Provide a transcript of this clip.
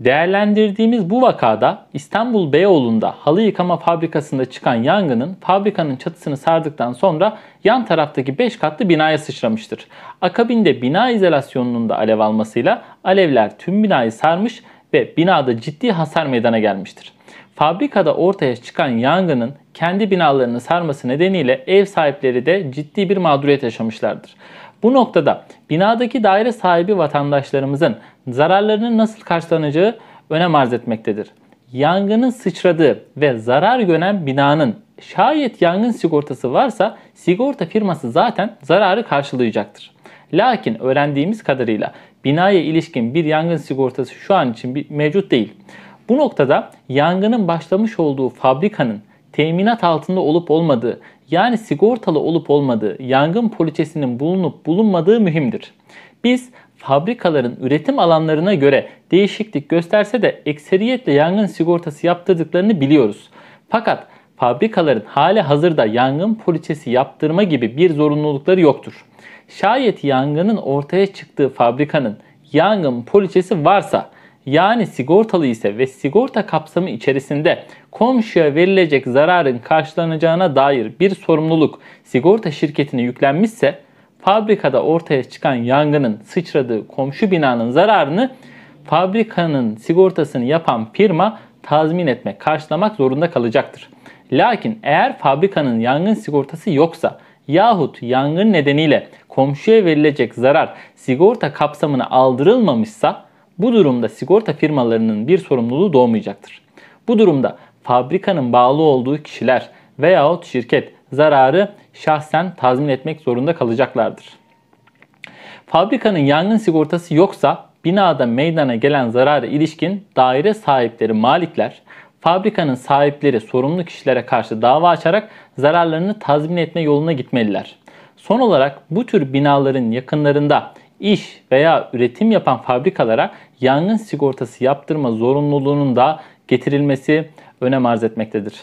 Değerlendirdiğimiz bu vakada İstanbul Beyoğlu'nda halı yıkama fabrikasında çıkan yangının fabrikanın çatısını sardıktan sonra yan taraftaki 5 katlı binaya sıçramıştır. Akabinde bina izolasyonunun da alev almasıyla alevler tüm binayı sarmış ve binada ciddi hasar meydana gelmiştir. Fabrikada ortaya çıkan yangının kendi binalarını sarması nedeniyle ev sahipleri de ciddi bir mağduriyet yaşamışlardır. Bu noktada binadaki daire sahibi vatandaşlarımızın zararlarının nasıl karşılanacağı önem arz etmektedir. Yangının sıçradığı ve zarar gören binanın şayet yangın sigortası varsa sigorta firması zaten zararı karşılayacaktır. Lakin öğrendiğimiz kadarıyla binaya ilişkin bir yangın sigortası şu an için mevcut değil. Bu noktada yangının başlamış olduğu fabrikanın teminat altında olup olmadığı yani sigortalı olup olmadığı, yangın poliçesinin bulunup bulunmadığı mühimdir. Biz fabrikaların üretim alanlarına göre değişiklik gösterse de ekseriyetle yangın sigortası yaptırdıklarını biliyoruz. Fakat fabrikaların hali hazırda yangın poliçesi yaptırma gibi bir zorunlulukları yoktur. Şayet yangının ortaya çıktığı fabrikanın yangın poliçesi varsa yani sigortalı ise ve sigorta kapsamı içerisinde komşuya verilecek zararın karşılanacağına dair bir sorumluluk sigorta şirketine yüklenmişse fabrikada ortaya çıkan yangının sıçradığı komşu binanın zararını fabrikanın sigortasını yapan firma tazmin etmek, karşılamak zorunda kalacaktır. Lakin eğer fabrikanın yangın sigortası yoksa yahut yangın nedeniyle komşuya verilecek zarar sigorta kapsamına aldırılmamışsa bu durumda sigorta firmalarının bir sorumluluğu doğmayacaktır. Bu durumda fabrikanın bağlı olduğu kişiler veyahut şirket zararı şahsen tazmin etmek zorunda kalacaklardır. Fabrikanın yangın sigortası yoksa binada meydana gelen zarara ilişkin daire sahipleri malikler, fabrikanın sahipleri sorumlu kişilere karşı dava açarak zararlarını tazmin etme yoluna gitmeliler. Son olarak bu tür binaların yakınlarında iş veya üretim yapan fabrikalara yangın sigortası yaptırma zorunluluğunun da getirilmesi önem arz etmektedir.